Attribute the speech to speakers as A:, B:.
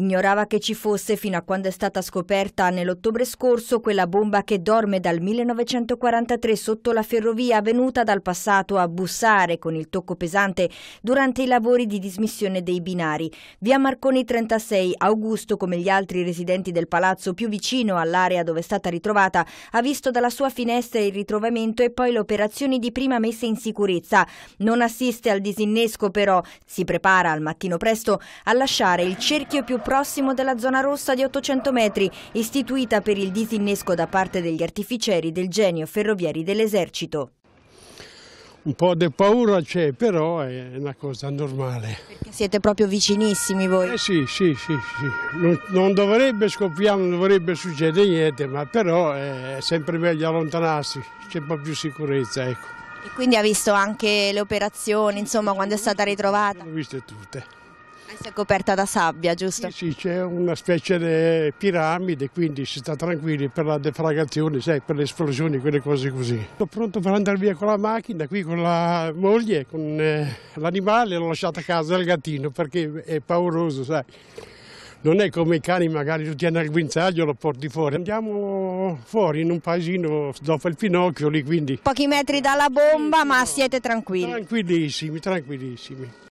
A: Ignorava che ci fosse fino a quando è stata scoperta nell'ottobre scorso quella bomba che dorme dal 1943 sotto la ferrovia venuta dal passato a bussare con il tocco pesante durante i lavori di dismissione dei binari. Via Marconi 36, Augusto, come gli altri residenti del palazzo più vicino all'area dove è stata ritrovata, ha visto dalla sua finestra il ritrovamento e poi le operazioni di prima messa in sicurezza. Non assiste al disinnesco però, si prepara al mattino presto a lasciare il cerchio più prossimo della zona rossa di 800 metri, istituita per il disinnesco da parte degli artificieri del genio ferrovieri dell'esercito.
B: Un po' di paura c'è, però è una cosa normale. Perché siete proprio vicinissimi voi? Eh sì, sì, sì, sì. Non, non, dovrebbe scoppiare, non dovrebbe succedere niente, ma però è sempre meglio allontanarsi, c'è un po' più sicurezza, ecco.
C: E quindi ha visto anche le operazioni, insomma, quando è stata ritrovata?
B: L'ho viste tutte.
C: Questa è coperta da sabbia, giusto?
B: Sì, sì c'è una specie di piramide, quindi si sta tranquilli per la defragazione, sai, per le esplosioni, quelle cose così. Sono pronto per andare via con la macchina, qui con la moglie, con eh, l'animale, l'ho lasciata a casa il gattino perché è pauroso, sai non è come i cani magari tu tieni al guinzaglio e lo porti fuori. Andiamo fuori in un paesino dopo il Pinocchio lì quindi. Pochi metri dalla bomba ma siete tranquilli. Tranquillissimi, tranquillissimi.